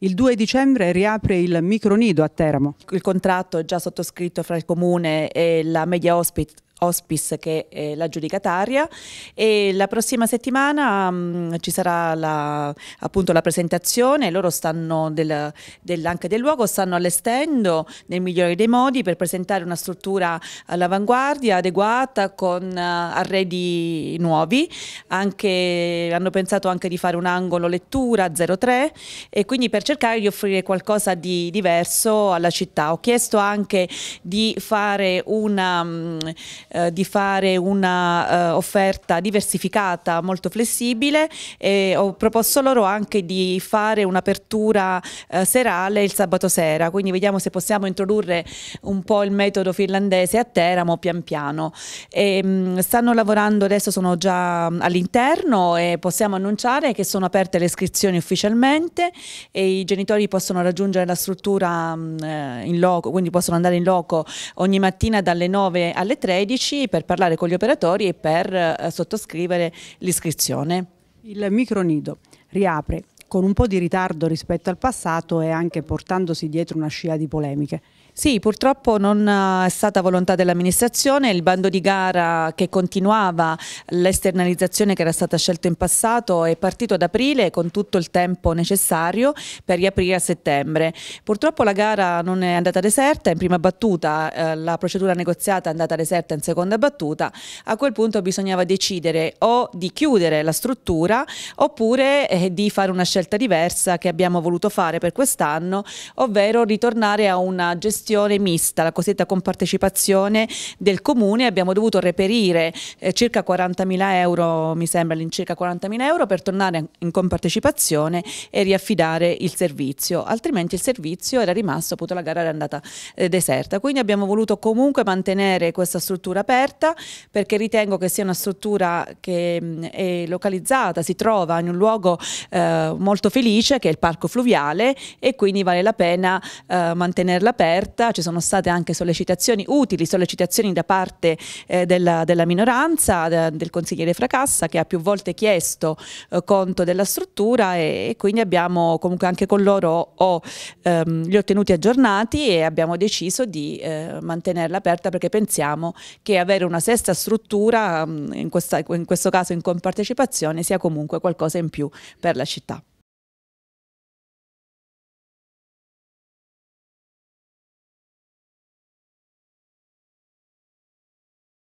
Il 2 dicembre riapre il micronido a Teramo. Il contratto è già sottoscritto fra il comune e la media hospice Hospice che è la giudicataria e la prossima settimana mh, mm, ci sarà la, appunto la presentazione, loro stanno del, del, anche del luogo, stanno allestendo nel migliore dei modi per presentare una struttura all'avanguardia, adeguata, con uh, arredi nuovi, anche, hanno pensato anche di fare un angolo lettura 03 e quindi per cercare di offrire qualcosa di diverso alla città. Ho chiesto anche di fare una... Mh, mm, eh, di fare un'offerta eh, diversificata, molto flessibile e ho proposto loro anche di fare un'apertura eh, serale il sabato sera, quindi vediamo se possiamo introdurre un po' il metodo finlandese a Teramo pian piano. E, ehm, mh, stanno lavorando adesso, sono già all'interno e possiamo annunciare che sono aperte le iscrizioni ufficialmente e i genitori possono raggiungere la struttura mh, mm, eh, in loco, quindi possono andare in loco ogni mattina dalle 9 alle 13 tecnici, per parlare con gli operatori e per eh, sottoscrivere l'iscrizione. Il micronido riapre con un po' di ritardo rispetto al passato e anche portandosi dietro una scia di polemiche. Sì, purtroppo non eh, è stata volontà dell'amministrazione, il bando di gara che continuava l'esternalizzazione che era stata scelta in passato è partito ad aprile con tutto il tempo necessario per riaprire a settembre. Purtroppo la gara non è andata deserta in prima battuta, eh, la procedura negoziata è andata deserta in seconda battuta, a quel punto bisognava decidere o di chiudere la struttura oppure eh, di fare una scelta diversa che abbiamo voluto fare per quest'anno, ovvero ritornare a una gestione gestione mista, la cosiddetta compartecipazione del comune, abbiamo dovuto reperire eh, circa 40.000 euro, mi sembra all'incirca 40.000 euro per tornare in compartecipazione e riaffidare il servizio, altrimenti il servizio era rimasto, appunto la gara era andata eh, deserta, quindi abbiamo voluto comunque mantenere questa struttura aperta perché ritengo che sia una struttura che mh, è localizzata, si trova in un luogo eh, molto felice che è il parco fluviale e quindi vale la pena eh, mantenerla aperta aperta, ci sono state anche sollecitazioni utili, sollecitazioni da parte eh, della, della, minoranza, da, del consigliere Fracassa che ha più volte chiesto eh, conto della struttura e, e, quindi abbiamo comunque anche con loro ho, ehm, li ho tenuti aggiornati e abbiamo deciso di eh, mantenerla aperta perché pensiamo che avere una sesta struttura, mm, in, questa, in questo caso in compartecipazione, sia comunque qualcosa in più per la città.